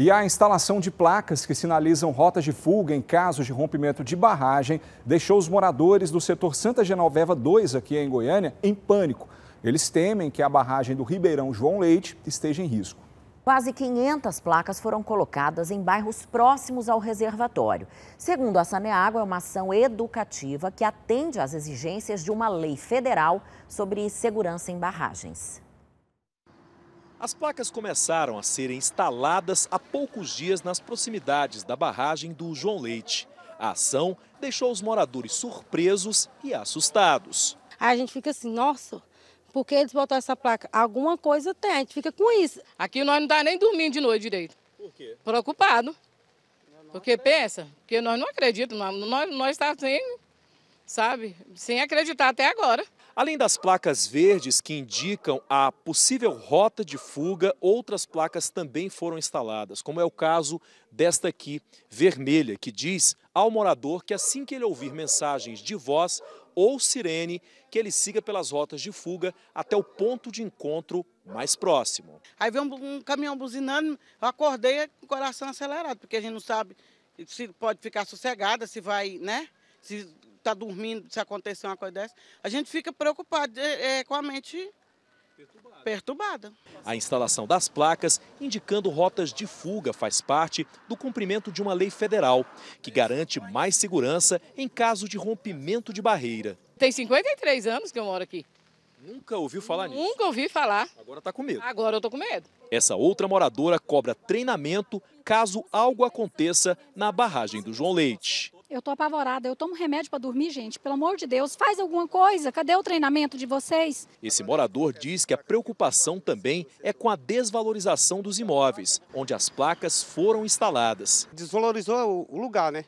E a instalação de placas que sinalizam rotas de fuga em casos de rompimento de barragem deixou os moradores do setor Santa Genoveva 2, aqui em Goiânia, em pânico. Eles temem que a barragem do Ribeirão João Leite esteja em risco. Quase 500 placas foram colocadas em bairros próximos ao reservatório. Segundo a Saneágua, é uma ação educativa que atende às exigências de uma lei federal sobre segurança em barragens. As placas começaram a serem instaladas há poucos dias nas proximidades da barragem do João Leite. A ação deixou os moradores surpresos e assustados. a gente fica assim, nossa, por que eles botaram essa placa? Alguma coisa tem, a gente fica com isso. Aqui nós não dá nem dormindo de noite direito. Por quê? Preocupado. Porque pensa, porque nós não acreditamos, nós, nós estamos tá sem, sabe, sem acreditar até agora. Além das placas verdes que indicam a possível rota de fuga, outras placas também foram instaladas, como é o caso desta aqui, vermelha, que diz ao morador que assim que ele ouvir mensagens de voz ou sirene, que ele siga pelas rotas de fuga até o ponto de encontro mais próximo. Aí veio um, caminhão buzinando, eu acordei com o coração acelerado, porque a gente não sabe se pode ficar sossegada, se vai, né? Se está dormindo, se acontecer uma coisa dessa, a gente fica preocupado é, é, com a mente Perturbada. perturbada. A instalação das placas indicando rotas de fuga faz parte do cumprimento de uma lei federal que garante mais segurança em caso de rompimento de barreira. Tem 53 anos que eu moro aqui. Nunca ouviu falar Nunca nisso? Nunca ouvi falar. Agora está com medo. Agora eu estou com medo. Essa outra moradora cobra treinamento caso algo aconteça na barragem do João Leite. Eu estou apavorada. Eu tomo remédio para dormir, gente. Pelo amor de Deus, faz alguma coisa. Cadê o treinamento de vocês? Esse morador diz que a preocupação também é com a desvalorização dos imóveis, onde as placas foram instaladas. Desvalorizou o lugar, né?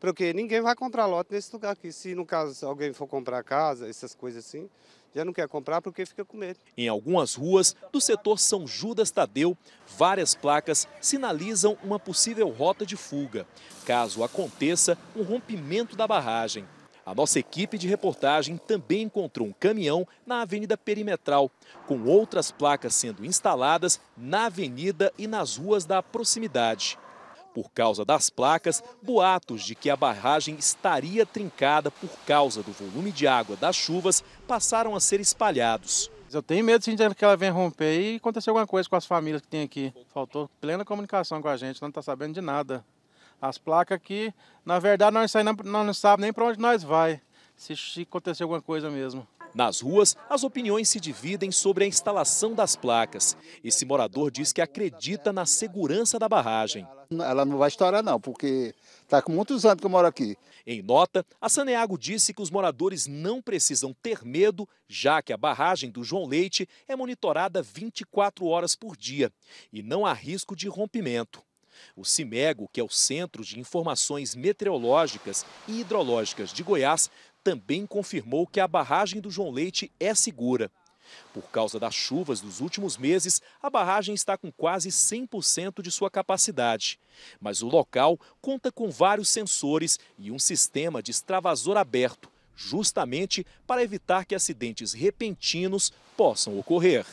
Porque ninguém vai comprar lote nesse lugar aqui. Se, no caso, alguém for comprar casa, essas coisas assim, já não quer comprar porque fica com medo. Em algumas ruas do setor São Judas Tadeu, várias placas sinalizam uma possível rota de fuga, caso aconteça um rompimento da barragem. A nossa equipe de reportagem também encontrou um caminhão na Avenida Perimetral, com outras placas sendo instaladas na avenida e nas ruas da proximidade. Por causa das placas, boatos de que a barragem estaria trincada por causa do volume de água das chuvas passaram a ser espalhados. Eu tenho medo sim, que ela venha romper e acontecer alguma coisa com as famílias que tem aqui. Faltou plena comunicação com a gente, não está sabendo de nada. As placas aqui, na verdade, nós não sabemos nem para onde nós vai, se acontecer alguma coisa mesmo. Nas ruas, as opiniões se dividem sobre a instalação das placas. Esse morador diz que acredita na segurança da barragem. Ela não vai estourar não, porque está com muitos anos que eu moro aqui. Em nota, a Saneago disse que os moradores não precisam ter medo, já que a barragem do João Leite é monitorada 24 horas por dia e não há risco de rompimento. O CIMEGO, que é o Centro de Informações Meteorológicas e Hidrológicas de Goiás, também confirmou que a barragem do João Leite é segura. Por causa das chuvas dos últimos meses, a barragem está com quase 100% de sua capacidade. Mas o local conta com vários sensores e um sistema de extravasor aberto, justamente para evitar que acidentes repentinos possam ocorrer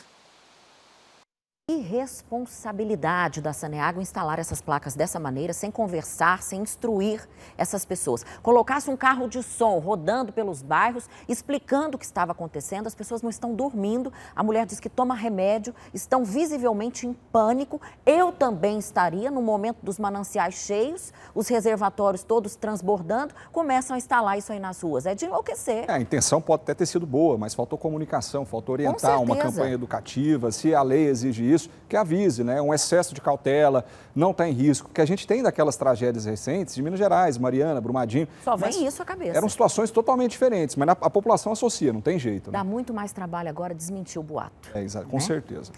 irresponsabilidade da Saneago instalar essas placas dessa maneira, sem conversar, sem instruir essas pessoas. Colocasse um carro de som rodando pelos bairros, explicando o que estava acontecendo, as pessoas não estão dormindo, a mulher diz que toma remédio, estão visivelmente em pânico. Eu também estaria no momento dos mananciais cheios, os reservatórios todos transbordando, começam a instalar isso aí nas ruas. É de enlouquecer. É, a intenção pode até ter sido boa, mas faltou comunicação, faltou orientar uma campanha educativa, se a lei exige isso isso, que avise, né? Um excesso de cautela, não está em risco. Porque a gente tem daquelas tragédias recentes de Minas Gerais, Mariana, Brumadinho. Só vem isso à cabeça. Eram situações totalmente diferentes, mas a população associa, não tem jeito. Né? Dá muito mais trabalho agora desmentir o boato. É, exato, né? com certeza.